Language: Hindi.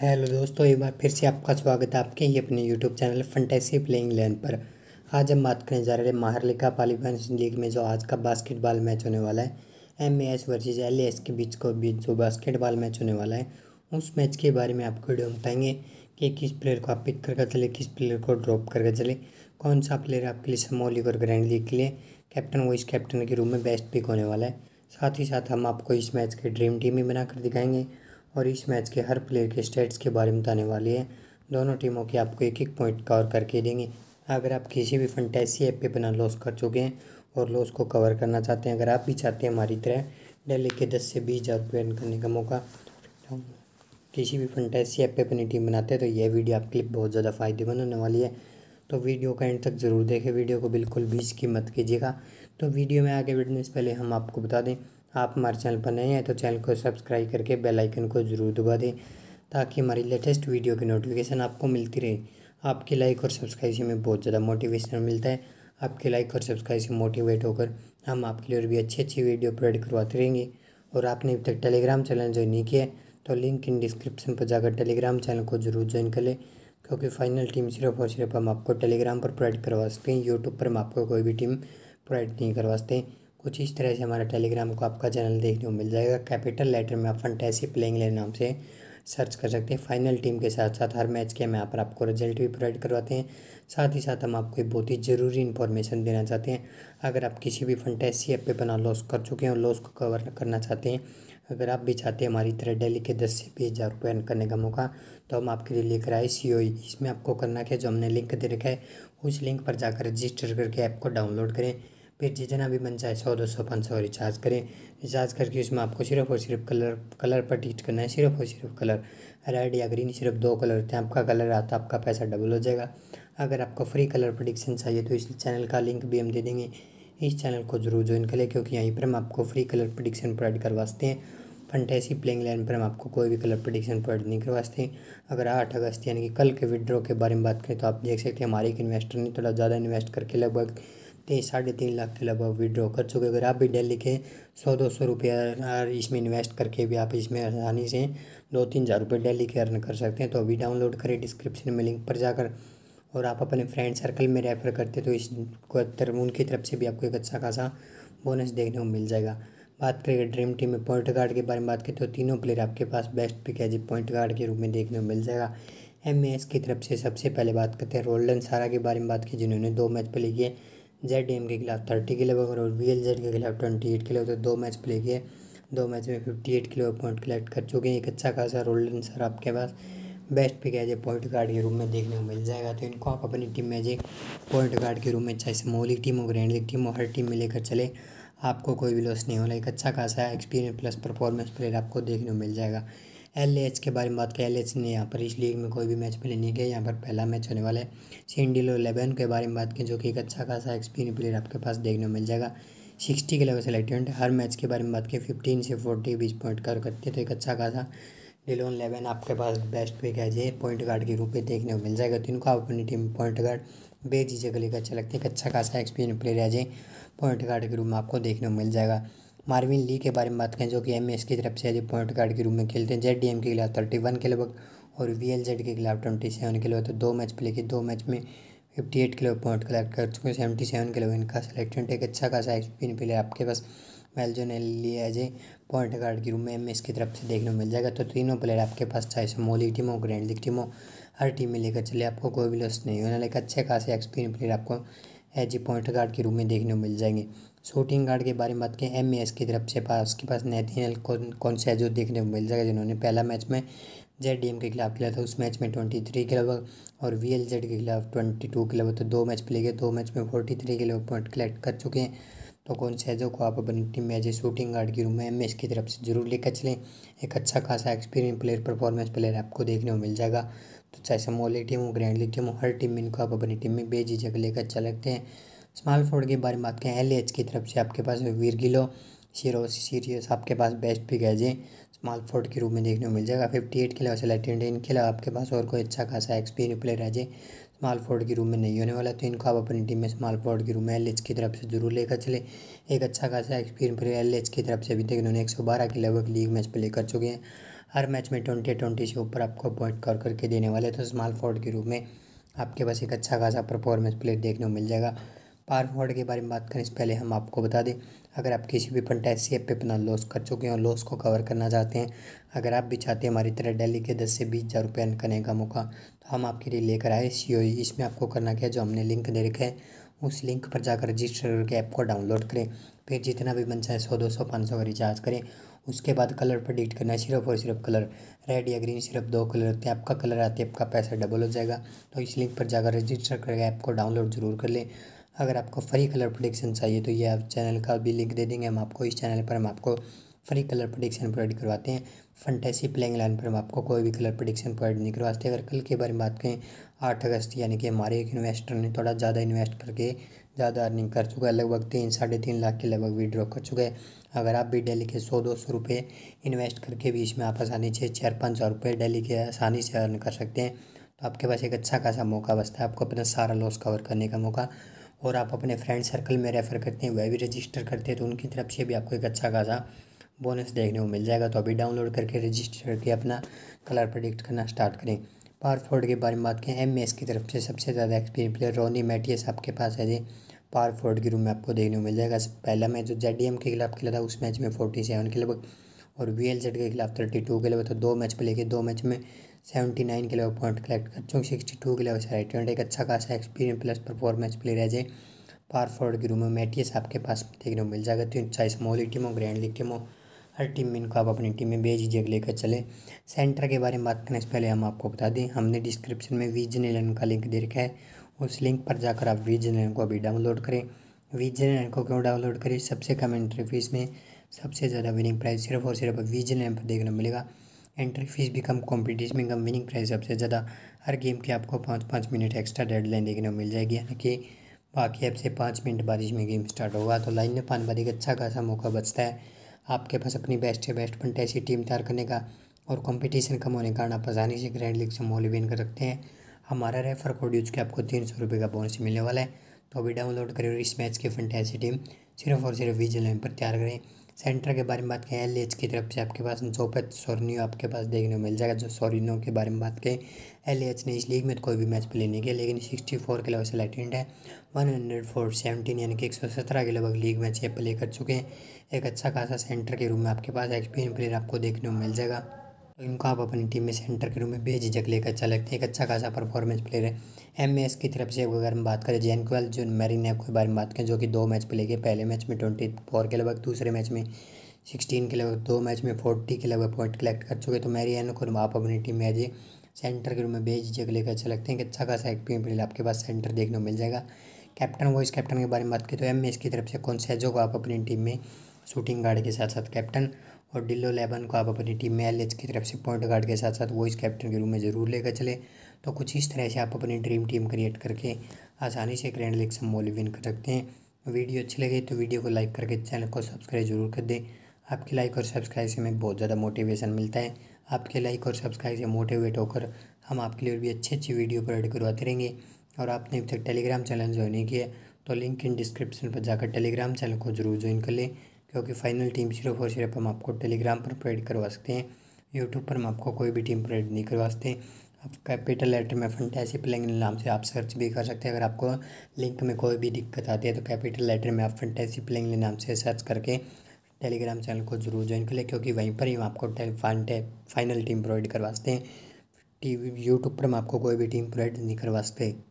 हेलो दोस्तों एक बार फिर से आपका स्वागत है आपके ही अपने यूट्यूब चैनल फंटेसी प्लेइंग लैन पर आज हम बात करने जा रहे हैं महारलिका पालीगंज लीग में जो आज का बास्केटबॉल मैच होने वाला है M S versus L S के बीच को बीच जो बास्केटबॉल मैच होने वाला है उस मैच के बारे में आपको वीडियो बताएंगे कि किस प्लेयर को आप पिक करके चले किस प्लेयर को ड्रॉप करके चले कौन सा प्लेयर आपके लिए स्मॉल लीग और ग्रैंड लीग के लिए कैप्टन वाइस कैप्टन के रूप में बेस्ट पिक होने वाला है साथ ही साथ हम आपको इस मैच के ड्रीम टीम भी बनाकर दिखाएंगे और इस मैच के हर प्लेयर के स्टेट्स के बारे में बताने वाले हैं दोनों टीमों के आपको एक एक पॉइंट कवर करके देंगे अगर आप किसी भी फंटेसी ऐप पे बिना लॉस कर चुके हैं और लॉस को कवर करना चाहते हैं अगर आप भी चाहते हैं हमारी तरह डेली के दस से बीस हज़ार रुपये करने का मौका तो किसी भी फंटेसी ऐप पे अपनी टीम बनाते हैं तो यह वीडियो आपके लिए बहुत ज़्यादा फ़ायदेमंद होने वाली है तो वीडियो का एंड तक ज़रूर देखें वीडियो को बिल्कुल भी इसकी मत कीजिएगा तो वीडियो में आगे बढ़ने से पहले हम आपको बता दें आप हमारे चैनल पर नए हैं तो चैनल को सब्सक्राइब करके बेल आइकन को ज़रूर दबा दें ताकि हमारी लेटेस्ट वीडियो की नोटिफिकेशन आपको मिलती रहे आपके लाइक और सब्सक्राइब से हमें बहुत ज़्यादा मोटिवेशन मिलता है आपके लाइक और सब्सक्राइब से मोटिवेट होकर हम आपके लिए और भी अच्छी अच्छी वीडियो अपलोड करवाते रहेंगे और आपने अभी तक टेलीग्राम चैनल ज्वाइन नहीं किया तो लिंक इन डिस्क्रिप्शन पर जाकर टेलीग्राम चैनल को जरूर ज्वाइन कर लें क्योंकि फाइनल टीम सिर्फ और सिर्फ हम आपको टेलीग्राम पर प्रोवाइड करवा सकते हैं यूट्यूब पर हम आपको कोई भी टीम प्रोवाइड नहीं करवा सकते कुछ इस तरह से हमारा टेलीग्राम को आपका चैनल देखने को मिल जाएगा कैपिटल लेटर में आप फंटेसी प्लेइंग लेयर नाम से सर्च कर सकते हैं फाइनल टीम के साथ साथ हर मैच के हम यहाँ पर आपको रिजल्ट भी प्रोवाइड करवाते हैं साथ ही साथ हम आपको बहुत ही ज़रूरी इन्फॉर्मेशन देना चाहते हैं अगर आप किसी भी फंटेसी ऐप पे बना लॉस कर चुके हैं और लॉस को कवर करना चाहते हैं अगर आप भी चाहते हैं हमारी तरह डेली के दस से बीस हज़ार रुपये अर्न करने का मौका तो हम आपके लिए लेकर आए सी ओ इसमें आपको करना क्या जो हमने लिंक दे रखा है उस लिंक पर जाकर रजिस्टर करके ऐप को डाउनलोड करें फिर जितना भी मन चाहे सौ दो सौ पाँच सौ रिचार्ज करें रिचार्ज करके उसमें आपको सिर्फ और सिर्फ कलर कलर पर टीट करना है सिर्फ और सिर्फ कलर रेड या ग्रीन सिर्फ दो कलर होते हैं आपका कलर आता है आपका पैसा डबल हो जाएगा अगर आपको फ्री कलर प्रडिक्शन चाहिए तो इस चैनल का लिंक भी हम दे देंगे इस चैनल को जरूर ज्वाइन करें क्योंकि यहीं पर हम आपको फ्री कलर प्रडिक्शन प्रोवाइड करवाते हैं फंटेसी प्लेइंग लाइन पर हम आपको कोई भी कलर प्रडिक्शन प्रोवाइड नहीं करवाते अगर आठ अगस्त यानी कि कल के विड्रो के बारे में बात करें तो आप देख सकते हैं हमारे एक इन्वेस्टर ने थोड़ा ज़्यादा इन्वेस्ट करके लगभग तीन साढ़े तीन लाख के लगभग विड्रॉ कर चुके अगर आप भी डेली के सौ दो सौ रुपया इसमें इन्वेस्ट करके भी आप इसमें आसानी से दो तीन हज़ार रुपये डेली के अर्न कर सकते हैं तो अभी डाउनलोड करें डिस्क्रिप्शन में लिंक पर जाकर और आप अपने फ्रेंड सर्कल में रेफ़र करते तो इसको तरफ उनकी तरफ से भी आपको एक अच्छा खासा बोनस देखने को मिल जाएगा बात करें ड्रीम टीम में पॉइंट गार्ड के बारे में बात करें तो तीनों प्लेयर आपके पास बेस्ट पिक है जी पॉइंट गार्ड के रूप में देखने को मिल जाएगा एम की तरफ से सबसे पहले बात करते हैं रोल्डन सारा के बारे में बात की जिन्होंने दो मैच प्ले किए जेड एम के खिलाफ थर्टी के लिए और वी एल जेड के खिलाफ ट्वेंटी एट के लिए तो दो मैच प्ले किए दो मैच में fifty eight kilo point collect कर चुके हैं एक अच्छा खासा रोल सर आपके पास बेस्ट पिक है जो पॉइंट गार्ड के रूम में देखने को मिल जाएगा तो इनको आप अपनी टीम में जे पॉइंट गार्ड के रूम में चाहे स्मॉल टीम हो ग्रैंड लीग टीम हो हर टीम में लेकर चले आपको कोई भी लॉस नहीं होना एक अच्छा खासा एक्सपीरियंस प्लस परफॉर्मेंस प्लेयर आपको देखने को मिल जाएगा एल एच के बारे में बात करें एल एच ने यहाँ पर इस लीग में कोई भी मैच प्ले नहीं किया यहाँ पर पहला मैच होने वाला है सिंडिलो इलेवन के बारे में बात करें जो कि एक अच्छा खासा एक्सपीरियंस प्लेयर आपके पास देखने को मिल जाएगा सिक्सटी के लेवल सेलेक्टेड हर मैच के बारे में बात करें फिफ्टीन से फोर्टी बीच पॉइंट कर करते तो एक अच्छा खासा डिलोन लेवन आपके पास बेस्ट पिक है पॉइंट गार्ड के रूप में देखने को मिल जाएगा तो इनको आप अपनी टीम में पॉइंट गार्ड बेझिझक लेकर अच्छा लगता है एक अच्छा खासा एक्सपीरियंस प्लेयर है जे पॉइंट गार्ड के रूप में आपको देखने को मिल जाएगा मार्विन ली के बारे में बात करें जो कि एम की तरफ से एज ए पॉइंट गार्ड के रूप में खेलते हैं जेड डी एम के खिलाफ थर्टी वन के लगभग और वी एल जेड के खिलाफ ट्वेंटी सेवन के लगभग तो दो मैच प्ले किए दो मैच में fifty eight kilo point collect कर चुके हैं सेवेंटी सेवन किलो इनका सिलेक्शन एक अच्छा खासा एक्सपीरियंस प्लेयर आपके पास जो ने लिया एज पॉइंट गार्ड के रूप में एम की तरफ से देखने को मिल जाएगा तो तीनों प्लेयर आपके पास चाहे समोली टीम हो ग्रैंड लीग टीम हो हर टीम में लेकर चले आपको कोई भी लॉस नहीं होना लेकिन एक अच्छे खासे एक्सपीरियंस प्लेयर आपको एज ए पॉइंट गार्ड के रूप में देखने को मिल जाएंगे शूटिंग गार्ड के बारे में बात करें एम एस की तरफ से पास उसके पास नैथिनल कौन से जो देखने को मिल जाएगा जिन्होंने पहला मैच में जेड डी एम के खिलाफ खेला था उस मैच में ट्वेंटी थ्री किलो और वी एल जेड के खिलाफ ट्वेंटी टू किलो तो दो मैच प्ले गए दो मैच में forty three kilo point collect कर चुके हैं तो कौन जो को आप अपनी टीम में एज ए शूटिंग गार्ड के रूम में एम एस की तरफ से जरूर लेकर चलें एक अच्छा खासा एक्सपीरियंस प्लेयर परफॉर्मेंस प्लेयर आपको देखने को मिल जाएगा तो चाहे समोली टीम हो ग्रैंडली टीम हो हर टीम में इनको आप अपनी टीम में बेझिझक लेकर चल सकते हैं स्मॉल फोर्ड के बारे में बात करें एल की तरफ से आपके पास वीरगिलो सीरो सीरियस आपके पास बेस्ट पिक है जी स्मॉल फोर्ड के रूप में देखने को मिल जाएगा फिफ्टी एट के अलावा सेलेक्टेड इनके अलावा आपके पास और कोई अच्छा खासा एक्सपीरियंस प्लेयर है जी स्मॉल फोर्ड के रूम में नहीं होने वाला तो इनको आप अपनी टीम में स्मॉल फोर्ड के रूम में एल की तरफ से जरूर लेकर चले एक अच्छा खासा एक्सपीरियंस प्लेयर एल की तरफ से अभी तक इन्होंने एक सौ बारह के लगभग लीग मैच प्ले कर चुके हैं हर मैच में ट्वेंटी ट्वेंटी से ऊपर आपको अपॉइंट कर करके देने वाले तो स्मॉल फोर्ड के रूप में आपके पास एक अच्छा खासा परफॉर्मेंस प्लेयर देखने को मिल जाएगा पार्म वर्ड के बारे में बात करें इससे पहले हम आपको बता दें अगर आप किसी भी फंटेसी ऐप पर अपना लॉस कर चुके हैं और लॉस को कवर करना चाहते हैं अगर आप भी चाहते हैं हमारी तरह डेली के दस से बीस हज़ार रुपये करने का मौका तो हम आपके लिए लेकर आए सी इसमें आपको करना क्या जो हमने लिंक दे रखा है उस लिंक पर जाकर रजिस्टर करके ऐप को डाउनलोड करें फिर जितना भी मन चाहे सौ दो सौ पाँच सौ का रिचार्ज करें उसके बाद कलर पर डिक्ट करना है सिर्फ और सिर्फ कलर रेड या ग्रीन सिर्फ दो कलर होते हैं आपका कलर आते है आपका पैसा डबल हो जाएगा तो इस लिंक पर जाकर रजिस्टर करके ऐप को डाउनलोड जरूर कर लें अगर आपको फ्री कलर प्रोडिक्शन चाहिए तो ये आप चैनल का भी लिंक दे देंगे हम आपको इस चैनल पर हम आपको फ्री कलर प्रोडिक्शन प्रोवाइड करवाते हैं फंटेसी प्लेइंग लाइन पर हम आपको कोई भी कलर प्रोडिक्शन प्रोवाइड नहीं करवाते अगर कल के बारे में बात करें आठ अगस्त यानी कि हमारे एक इन्वेस्टर ने थोड़ा ज़्यादा इन्वेस्ट करके ज़्यादा अर्निंग कर चुका है लगभग तीन साढ़े तीन लाख के लगभग विड्रॉ कर चुका है अगर आप भी डेली के सौ दो सौ रुपये इन्वेस्ट करके भी इसमें आप आसानी से चार पाँच हज़ार रुपये डेली के आसानी से अर्न कर सकते हैं तो आपके पास एक अच्छा खासा मौका बचता है आपको अपना सारा लॉस कवर करने का मौका और आप अपने फ्रेंड सर्कल में रेफ़र करते हैं वह भी रजिस्टर करते हैं तो उनकी तरफ से भी आपको एक अच्छा खासा बोनस देखने को मिल जाएगा तो अभी डाउनलोड करके रजिस्टर करके अपना कलर प्रोडिक्ट करना स्टार्ट करें पारफोर्ड फोर्ड के बारे में बात करें एम की तरफ से सबसे ज़्यादा एक्सपीरियंस प्लेयर रोनी मैटियस आपके पास है जी पार फोर्ड के रूम में आपको देखने को मिल जाएगा पहला मैच जो जेड के खिलाफ खेला था उस मैच में फोर्टी सेवन के लगभग और वी के खिलाफ थर्टी टू के लगभग तो दो मैच पर लेके दो मैच में सेवेंटी नाइन के लिए पॉइंट कलेक्ट कर चुके सिक्सटी टू के लिए से राइट एंड एक अच्छा खासा एक्सपीरियंस प्लस परफॉर्मेंस प्लेयर है जे पार फॉरवर्ड के रूम में मैटियस आपके पास देखने को मिल जाएगा तो चाहे स्मॉल टीम हो ग्रैंड लीग टीम हो हर टीम में इनको आप अपनी टीम में भेज दीजिए लेकर चले सेंटर के बारे में बात करने से पहले हम आपको बता दें हमने डिस्क्रिप्शन में वीजन एलन का लिंक दे रखा है उस लिंक पर जाकर आप वीजन एलन को अभी डाउनलोड करें वीजन एलन को क्यों डाउनलोड करें सबसे कम एंट्री फीस में सबसे ज़्यादा विनिंग प्राइस सिर्फ और सिर्फ वीजन एलन पर देखने को मिलेगा एंट्री फीस भी कम कॉम्पिटिशन में कम विनिंग प्राइस सबसे ज़्यादा हर गेम के आपको पाँच पाँच मिनट एक्स्ट्रा डेडलाइन देखने को मिल जाएगी यानी कि बाकी अब से पाँच मिनट बारिश में गेम स्टार्ट होगा तो लाइन में पान बाद एक अच्छा खासा मौका बचता है आपके पास अपनी बेस्ट से बेस्ट ऐसी टीम तैयार करने का और कंपटीशन कम होने के कारण आप आसानी से ग्रैंड लीग से मोल विन कर सकते हैं हमारा रेफर कोड यूज के आपको तीन सौ रुपये का बोनस मिलने वाला है तो अभी डाउनलोड करें और इस मैच की ऐसी टीम सिर्फ और सिर्फ विजल पर तैयार करें सेंटर के बारे में बात करें एल की तरफ से आपके पास जोपत सोरनियो आपके पास देखने को मिल जाएगा जो सोरिनो के बारे में बात करें एल ने इस लीग में तो कोई भी मैच प्ले नहीं किया लेकिन सिक्सटी फोर के लगभग सेलेक्टेड है वन हंड्रेड फोर सेवनटीन यानी कि एक सौ सत्रह के लगभग लीग मैच ये प्ले कर चुके हैं एक अच्छा खासा सेंटर के रूम में आपके पास एक्सपीरियंस प्लेयर आपको देखने को मिल जाएगा तो इनको आप अपनी टीम में सेंटर के रूप में बेझिझक लेकर अच्छा लगते हैं एक अच्छा खासा परफॉर्मेंस प्लेयर है एम एस की तरफ से अगर हम बात करें जैन क्वेल जो मैरिनेव के बारे में बात करें जो कि दो मैच प्ले किए पहले मैच में ट्वेंटी फोर के लगभग दूसरे मैच में सिक्सटीन के लगभग दो मैच में फोर्टी के लगभग पॉइंट कलेक्ट कर चुके तो मैरी एन को आप अपनी टीम में आजिए सेंटर के रूप में बेझिझक लेकर अच्छा लगते हैं कि अच्छा खासा एक प्लेयर आपके पास सेंटर देखने को मिल जाएगा कैप्टन वॉइस कैप्टन के बारे में बात करें तो एम एस की तरफ से कौन सेजो को आप अपनी टीम में शूटिंग गार्ड के साथ साथ कैप्टन और डिल्लो लेबन को आप अपनी टीम में एल की तरफ से पॉइंट गार्ड के साथ साथ वॉइस कैप्टन के रूप में ज़रूर लेकर चले तो कुछ इस तरह से आप अपनी ड्रीम टीम क्रिएट करके आसानी से ग्रैंड लीग सम्बोल विन कर सकते हैं वीडियो अच्छी लगे तो वीडियो को लाइक करके चैनल को सब्सक्राइब जरूर कर दें आपके लाइक और सब्सक्राइब से हमें बहुत ज़्यादा मोटिवेशन मिलता है आपके लाइक और सब्सक्राइब से मोटिवेट होकर हम आपके लिए भी अच्छी अच्छी वीडियो प्रोवाइड करवाते रहेंगे और आपने अभी तक टेलीग्राम चैनल ज्वाइन नहीं किया तो लिंक इन डिस्क्रिप्शन पर जाकर टेलीग्राम चैनल को जरूर ज्वाइन कर लें क्योंकि फाइनल टीम सिर्फ और सिर्फ हम आपको टेलीग्राम पर प्रोवाइड करवा सकते हैं यूट्यूब पर हम आपको कोई भी टीम प्रोवाइड नहीं करवा सकते आप कैपिटल लेटर में फंटेसी प्लेइंग नाम से आप सर्च भी कर सकते हैं अगर आपको लिंक में कोई भी दिक्कत आती है तो कैपिटल लेटर में आप फंटेसी प्लेइंग नाम से सर्च करके टेलीग्राम चैनल को जरूर ज्वाइन कर लें क्योंकि वहीं पर ही हम आपको फाइनल टीम प्रोवाइड करवा सकते हैं टी यूट्यूब पर हम आपको कोई भी टीम प्रोवाइड नहीं करवा सकते